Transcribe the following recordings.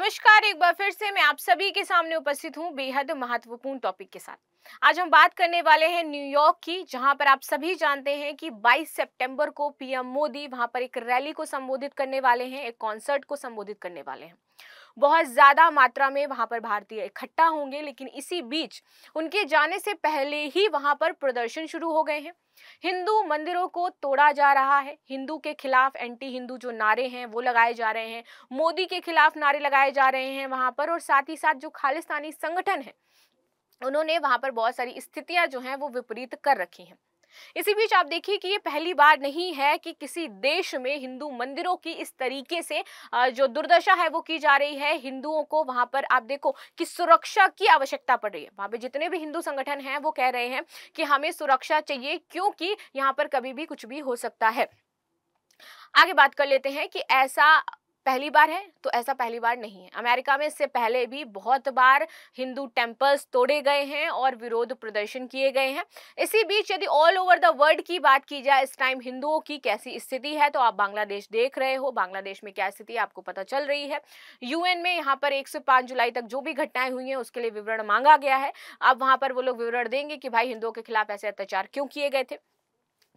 नमस्कार एक बार फिर से मैं आप सभी के सामने उपस्थित हूँ बेहद महत्वपूर्ण टॉपिक के साथ आज हम बात करने वाले हैं न्यूयॉर्क की जहां पर आप सभी जानते हैं कि 22 सितंबर को पीएम मोदी वहां पर एक रैली को संबोधित करने वाले हैं एक कॉन्सर्ट को संबोधित करने वाले हैं बहुत ज़्यादा मात्रा में वहां पर भारतीय इकट्ठा होंगे लेकिन इसी बीच उनके जाने से पहले ही वहां पर प्रदर्शन शुरू हो गए हैं हिंदू मंदिरों को तोड़ा जा रहा है हिंदू के खिलाफ एंटी हिंदू जो नारे हैं वो लगाए जा रहे हैं मोदी के खिलाफ नारे लगाए जा रहे हैं वहां पर और साथ ही साथ जो खालिस्तानी संगठन है उन्होंने वहाँ पर बहुत सारी स्थितियां जो हैं वो विपरीत कर रखी हैं इसी बीच आप देखिए कि ये पहली बार नहीं है कि किसी देश में हिंदू मंदिरों की इस तरीके से जो दुर्दशा है वो की जा रही है हिंदुओं को वहां पर आप देखो कि सुरक्षा की आवश्यकता पड़ रही है वहां पर जितने भी हिंदू संगठन हैं वो कह रहे हैं कि हमें सुरक्षा चाहिए क्योंकि यहाँ पर कभी भी कुछ भी हो सकता है आगे बात कर लेते हैं कि ऐसा पहली बार है तो ऐसा पहली बार नहीं है अमेरिका में इससे पहले भी बहुत बार हिंदू टेम्पल्स तोड़े गए हैं और विरोध प्रदर्शन किए गए हैं इसी बीच यदि ऑल ओवर द वर्ल्ड की बात की जाए इस टाइम हिंदुओं की कैसी स्थिति है तो आप बांग्लादेश देख रहे हो बांग्लादेश में क्या स्थिति आपको पता चल रही है यूएन में यहाँ पर एक से पाँच जुलाई तक जो भी घटनाएं हुई हैं उसके लिए विवरण मांगा गया है अब वहाँ पर वो लोग विवरण देंगे कि भाई हिंदुओं के खिलाफ ऐसे अत्याचार क्यों किए गए थे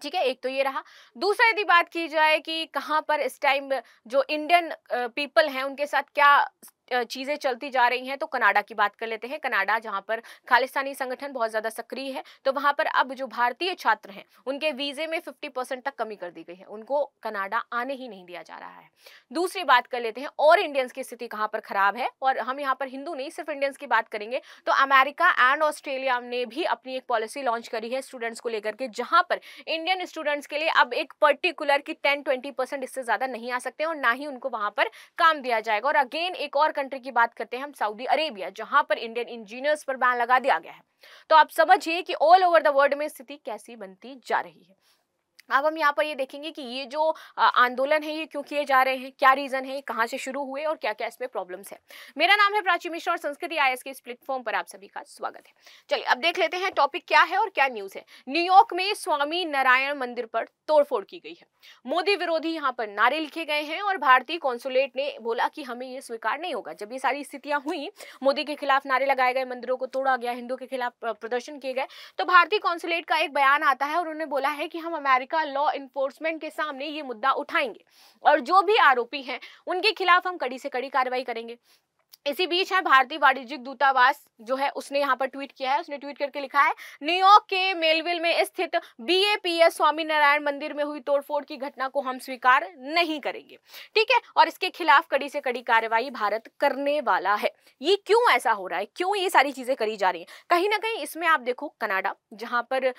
ठीक है एक तो ये रहा दूसरा यदि बात की जाए कि कहाँ पर इस टाइम जो इंडियन पीपल हैं उनके साथ क्या चीज़ें चलती जा रही हैं तो कनाडा की बात कर लेते हैं कनाडा जहां पर खालिस्तानी संगठन बहुत ज़्यादा सक्रिय है तो वहां पर अब जो भारतीय छात्र हैं उनके वीज़े में फिफ्टी परसेंट तक कमी कर दी गई है उनको कनाडा आने ही नहीं दिया जा रहा है दूसरी बात कर लेते हैं और इंडियंस की स्थिति कहां पर ख़राब है और हम यहाँ पर हिंदू नहीं सिर्फ इंडियंस की बात करेंगे तो अमेरिका एंड ऑस्ट्रेलिया ने भी अपनी एक पॉलिसी लॉन्च करी है स्टूडेंट्स को लेकर के जहां पर इंडियन स्टूडेंट्स के लिए अब एक पर्टिकुलर की टेन ट्वेंटी परसेंट इससे ज़्यादा नहीं आ सकते और ना ही उनको वहां पर काम दिया जाएगा और अगेन एक और कंट्री की बात करते हैं हम सऊदी अरेबिया जहां पर इंडियन इंजीनियर्स पर बैन लगा दिया गया है तो आप समझिए कि ऑल ओवर द वर्ल्ड में स्थिति कैसी बनती जा रही है अब हम यहाँ पर ये देखेंगे कि ये जो आंदोलन है ये क्यों किए जा रहे हैं क्या रीज़न है कहाँ से शुरू हुए और क्या क्या इसमें प्रॉब्लम्स है मेरा नाम है प्राची मिश्रा और संस्कृति आई के इस प्लेटफॉर्म पर आप सभी का स्वागत है चलिए अब देख लेते हैं टॉपिक क्या है और क्या न्यूज़ है न्यूयॉर्क में स्वामी नारायण मंदिर पर तोड़फोड़ की गई है मोदी विरोधी यहाँ पर नारे लिखे गए हैं और भारतीय कॉन्सुलेट ने बोला कि हमें ये स्वीकार नहीं होगा जब ये सारी स्थितियां हुई मोदी के खिलाफ नारे लगाए गए मंदिरों को तोड़ा गया हिंदू के खिलाफ प्रदर्शन किए गए तो भारतीय कॉन्सुलेट का एक बयान आता है और उन्होंने बोला है कि हम अमेरिका का लॉ इन्फोर्समेंट के सामने ये मुद्दा उठाएंगे और जो भी आरोपी हैं उनके खिलाफ हम कड़ी से कड़ी कार्रवाई करेंगे इसी बीच है भारतीय वाणिज्यिक दूतावास जो है उसने यहाँ पर ट्वीट किया है उसने ट्वीट करके लिखा है न्यूयॉर्क के मेलविल में स्थित बीएपीएस स्वामीनारायण मंदिर में हुई तोड़फोड़ की घटना को हम स्वीकार नहीं करेंगे ठीक है और इसके खिलाफ कड़ी से कड़ी कार्रवाई भारत करने वाला है ये क्यों ऐसा हो रहा है क्यों ये सारी चीजें करी जा रही है कहीं ना कहीं इसमें आप देखो कनाडा जहाँ पर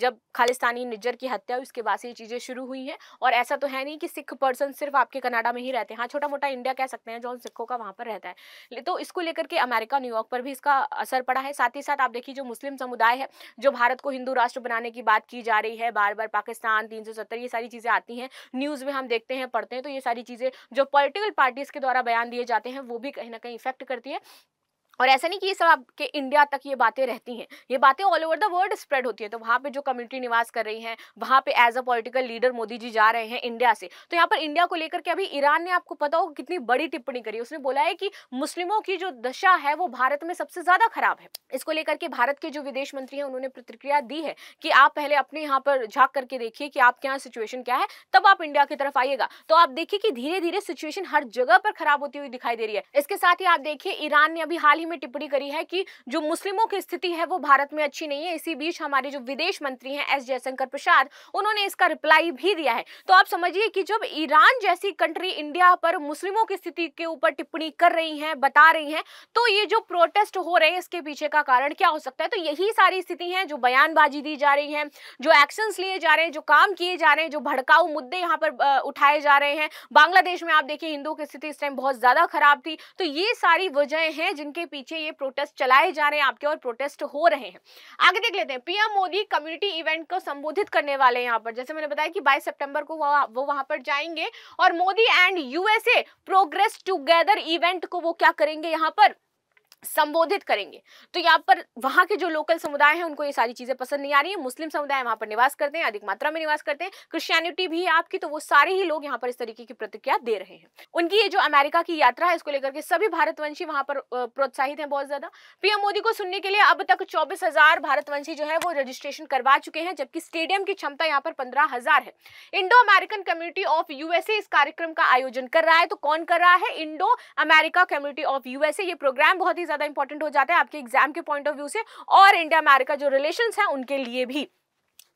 जब खालिस्तानी निज्जर की हत्या हुई उसके बाद से ये चीजें शुरू हुई है और ऐसा तो है नहीं कि सिख पर्सन सिर्फ आपके कनाडा में ही रहते हैं हाँ छोटा मोटा इंडिया कह सकते हैं जो सिखों का वहां पर रहता है तो इसको लेकर के अमेरिका न्यूयॉर्क पर भी इसका असर पड़ा है साथ ही साथ आप देखिए जो मुस्लिम समुदाय है जो भारत को हिंदू राष्ट्र बनाने की बात की जा रही है बार बार पाकिस्तान तीन ये सारी चीज़ें आती हैं न्यूज़ में हम देखते हैं पढ़ते हैं तो ये सारी चीज़ें जो पोलिटिकल पार्टीज़ के द्वारा बयान दिए जाते हैं वो भी कहीं ना कहीं इफेक्ट करती है और ऐसा नहीं कि ये सब आपके इंडिया तक ये बातें रहती हैं ये बातें all over the world spread होती हैं तो वहाँ पे जो कम्युनिटी निवास कर रही हैं वहाँ पे as a political leader Modi ji जा रहे हैं इंडिया से तो यहाँ पर इंडिया को लेकर के अभी ईरान ने आपको पता हो कितनी बड़ी टिप्पणी करी उसने बोला है कि मुस्लिमों की जो दशा है वो भारत में सबसे ज्यादा खराब है इसको लेकर के भारत के जो विदेश मंत्री हैं उन्होंने प्रतिक्रिया दी है कि आप पहले अपने यहाँ पर झाँक करके देखिए कि आपके यहाँ सिचुएशन क्या है तब आप इंडिया की तरफ आइएगा तो आप देखिए कि धीरे धीरे सिचुएशन हर जगह पर खराब होती हुई दिखाई दे रही है इसके साथ ही आप देखिए ईरान ने अभी हाल ही में टिप्पणी करी है कि जो मुस्लिमों की स्थिति है वो भारत में अच्छी नहीं है इसी बीच हमारे जो विदेश मंत्री हैं एस जयशंकर प्रसाद उन्होंने इसका रिप्लाई भी दिया है तो आप समझिए कि जब ईरान जैसी कंट्री इंडिया पर मुस्लिमों की स्थिति के ऊपर टिप्पणी कर रही है बता रही है तो ये जो प्रोटेस्ट हो रहे हैं इसके पीछे का कारण क्या हो सकता है तो यही सारी स्थिति है जो बयानबाजी दी जा रही है जो एक्शन लिए जा रहे हैं जो काम किए जा रहे हैं जो भड़काऊ मुद्दे यहाँ पर उठाए जा रहे हैं बांग्लादेश में आप देखिए हिंदुओं की स्थिति इस टाइम बहुत ज्यादा खराब थी तो ये सारी वजह हैं जिनके पीछे पीछे ये प्रोटेस्ट चलाए जा रहे हैं आपके और प्रोटेस्ट हो रहे हैं आगे देख लेते हैं पीएम मोदी कम्युनिटी इवेंट को संबोधित करने वाले हैं यहाँ पर जैसे मैंने बताया कि बाईस सितंबर को वो वहां पर जाएंगे और Modi and USA progress together event को वो क्या करेंगे यहाँ पर संबोधित करेंगे तो यहाँ पर वहां के जो लोकल समुदाय हैं उनको ये सारी चीज़ें पसंद नहीं आ रही है मुस्लिम समुदाय वहां पर निवास करते हैं अधिक मात्रा में निवास करते हैं क्रिश्चियनिटी भी है आपकी तो वो सारे ही लोग यहाँ पर इस तरीके की प्रतिक्रिया दे रहे हैं उनकी ये जो अमेरिका की यात्रा है इसको लेकर के सभी भारतवंशी वहां पर प्रोत्साहित हैं बहुत ज़्यादा पीएम मोदी को सुनने के लिए अब तक चौबीस भारतवंशी जो है वो रजिस्ट्रेशन करवा चुके हैं जबकि स्टेडियम की क्षमता यहाँ पर पंद्रह है Indo American community of USA इस कार्यक्रम का आयोजन कर रहा है तो कौन कर रहा है Indo America community of USA ये प्रोग्राम बहुत ही ज़्यादा इंपॉर्टेंट हो जाता है आपके एग्जाम के पॉइंट ऑफ व्यू से और इंडिया अमेरिका जो रिलेशन है उनके लिए भी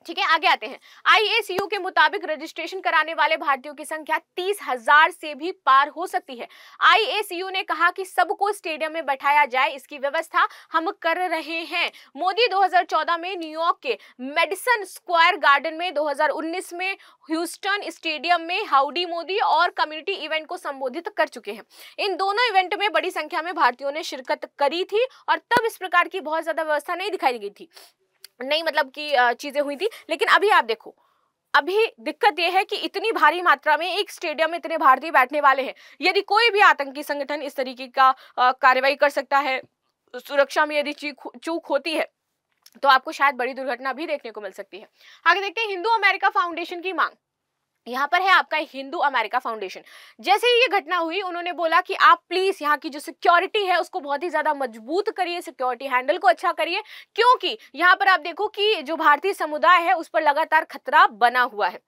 ठीक है आगे आते हैं आईएसयू के मुताबिक रजिस्ट्रेशन कराने वाले भारतीयों की संख्या तीस हजार से भी पार हो सकती है आईएसयू ने कहा कि सबको स्टेडियम में बैठाया जाए इसकी व्यवस्था हम कर रहे हैं मोदी 2014 में न्यूयॉर्क के मेडिसन स्क्वायर गार्डन में 2019 में ह्यूस्टन स्टेडियम में हाउडी मोदी और कम्युनिटी इवेंट को संबोधित कर चुके हैं इन दोनों इवेंट में बड़ी संख्या में भारतीयों ने शिरकत करी थी और तब इस प्रकार की बहुत ज्यादा व्यवस्था नहीं दिखाई गई थी नहीं मतलब की चीज़ें हुई थी लेकिन अभी आप देखो अभी दिक्कत यह है कि इतनी भारी मात्रा में एक स्टेडियम में इतने भारतीय बैठने वाले हैं यदि कोई भी आतंकी संगठन इस तरीके का कार्रवाई कर सकता है सुरक्षा में यदि चूक होती है तो आपको शायद बड़ी दुर्घटना भी देखने को मिल सकती है आगे देखते हैं हिंदू अमेरिका फाउंडेशन की मांग यहाँ पर है आपका हिंदू अमेरिका फाउंडेशन जैसे ही ये घटना हुई उन्होंने बोला कि आप प्लीज यहाँ की जो सिक्योरिटी है उसको बहुत ही ज्यादा मजबूत करिए सिक्योरिटी हैंडल को अच्छा करिए क्योंकि यहाँ पर आप देखो कि जो भारतीय समुदाय है उस पर लगातार खतरा बना हुआ है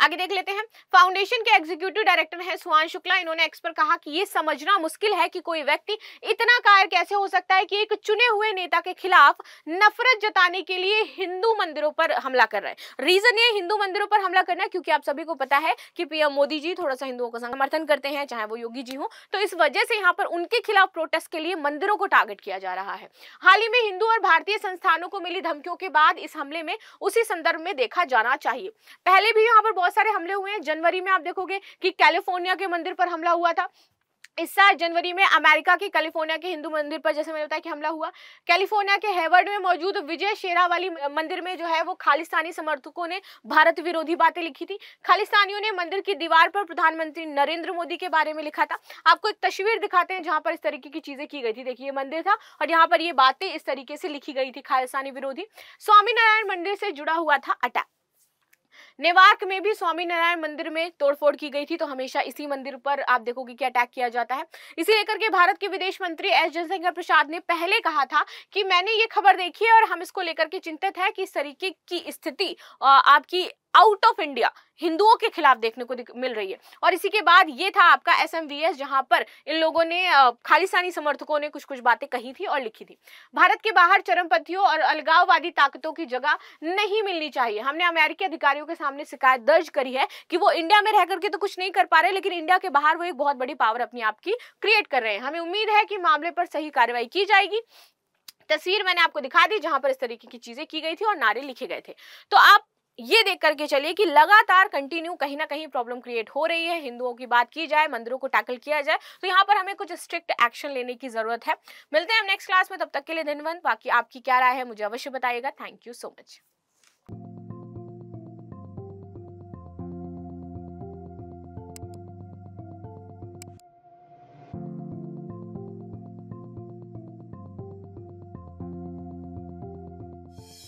आगे देख लेते हैं फाउंडेशन के एग्जीक्यूटिव डायरेक्टर हैं सुहान शुक्ला इन्होंने एक्सपर्ट कहा कि ये समझना मुश्किल है कि कोई व्यक्ति इतना कायर कैसे हो सकता है कि एक चुने हुए नेता के खिलाफ नफरत जताने के लिए हिंदू मंदिरों पर हमला कर रहे हैं रीजन ये हिंदू मंदिरों पर हमला करना क्योंकि आप सभी को पता है कि पीएम मोदी जी थोड़ा सा हिंदुओं का समर्थन करते हैं चाहे वो योगी जी हो तो इस वजह से यहाँ पर उनके खिलाफ प्रोटेस्ट के लिए मंदिरों को टारगेट किया जा रहा है हाल ही में हिंदू और भारतीय संस्थानों को मिली धमकियों के बाद इस हमले में उसी संदर्भ में देखा जाना चाहिए पहले भी यहाँ पर बहुत बहुत सारे हमले हुए हैं जनवरी में आप देखोगे कि कैलिफोर्निया के मंदिर पर हमला हुआ था इस साल जनवरी में अमेरिका के कैलिफोर्निया के हिंदू मंदिर पर जैसे मैंने बताया कि हमला हुआ कैलिफोर्निया के हेवर्ड में मौजूद विजय शेरा वाली मंदिर में जो है वो खालिस्तानी समर्थकों ने भारत विरोधी बातें लिखी थी खालिस्तानियों ने मंदिर की दीवार पर प्रधानमंत्री नरेंद्र मोदी के बारे में लिखा था आपको एक तस्वीर दिखाते हैं जहां पर इस तरीके की चीजें की गई थी देखिए मंदिर था और यहाँ पर ये बातें इस तरीके से लिखी गई थी खालिस्तानी विरोधी स्वामीनारायण मंदिर से जुड़ा हुआ था अटैक नेवार्क में भी स्वामी नारायण मंदिर में तोड़फोड़ की गई थी तो हमेशा इसी मंदिर पर आप देखोगे कि अटैक किया जाता है इसी लेकर के भारत के विदेश मंत्री एस जयशंकर प्रसाद ने पहले कहा था कि मैंने ये खबर देखी है और हम इसको लेकर के चिंतित है कि इस तरीके की स्थिति आपकी आउट ऑफ इंडिया हिंदुओं के खिलाफ देखने को मिल रही है और इसी के बाद ये था आपका एस एम वी एस जहां पर इन लोगों ने खालिस्तानी समर्थकों ने कुछ कुछ बातें कही थी और लिखी थी भारत के बाहर चरमपंथियों और अलगाववादी ताकतों की जगह नहीं मिलनी चाहिए हमने अमेरिकी अधिकारियों के सामने शिकायत दर्ज करी है कि वो इंडिया में रह करके तो कुछ नहीं कर पा रहे लेकिन इंडिया के बाहर वो एक बहुत बड़ी पावर अपनी आप की क्रिएट कर रहे हैं हमें उम्मीद है कि मामले पर सही कार्रवाई की जाएगी तस्वीर मैंने आपको दिखा दी जहां पर इस तरीके की चीजें की गई थी और नारे लिखे गए थे तो आप ये देख करके चलिए कि लगातार कंटिन्यू कहीं ना कहीं प्रॉब्लम क्रिएट हो रही है हिंदुओं की बात की जाए मंदिरों को टैकल किया जाए तो यहाँ पर हमें कुछ स्ट्रिक्ट एक्शन लेने की जरूरत है मिलते हैं हम नेक्स्ट क्लास में तब तक के लिए धन्यवाद बाकी आपकी क्या राय है मुझे अवश्य बताइएगा थैंक यू सो मच